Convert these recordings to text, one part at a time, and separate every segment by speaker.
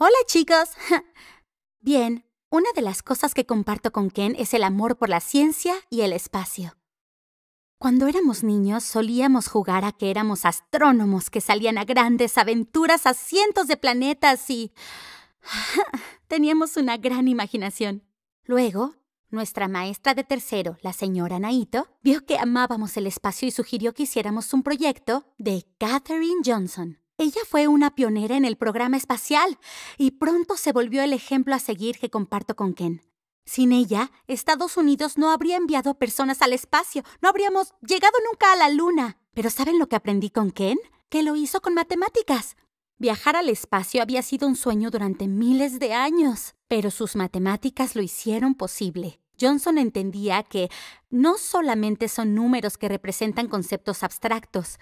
Speaker 1: Hola chicos. Bien, una de las cosas que comparto con Ken es el amor por la ciencia y el espacio. Cuando éramos niños solíamos jugar a que éramos astrónomos que salían a grandes aventuras a cientos de planetas y... teníamos una gran imaginación. Luego, nuestra maestra de tercero, la señora Naito, vio que amábamos el espacio y sugirió que hiciéramos un proyecto de Katherine Johnson. Ella fue una pionera en el programa espacial y pronto se volvió el ejemplo a seguir que comparto con Ken. Sin ella, Estados Unidos no habría enviado personas al espacio, no habríamos llegado nunca a la Luna. Pero ¿saben lo que aprendí con Ken? Que lo hizo con matemáticas. Viajar al espacio había sido un sueño durante miles de años, pero sus matemáticas lo hicieron posible. Johnson entendía que no solamente son números que representan conceptos abstractos,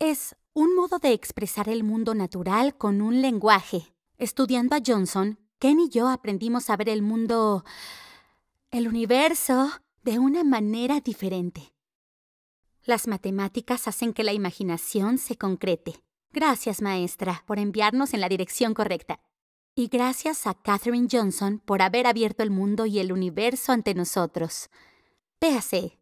Speaker 1: es un modo de expresar el mundo natural con un lenguaje. Estudiando a Johnson, Ken y yo aprendimos a ver el mundo, el universo, de una manera diferente. Las matemáticas hacen que la imaginación se concrete. Gracias, maestra, por enviarnos en la dirección correcta. Y gracias a Katherine Johnson por haber abierto el mundo y el universo ante nosotros. Véase.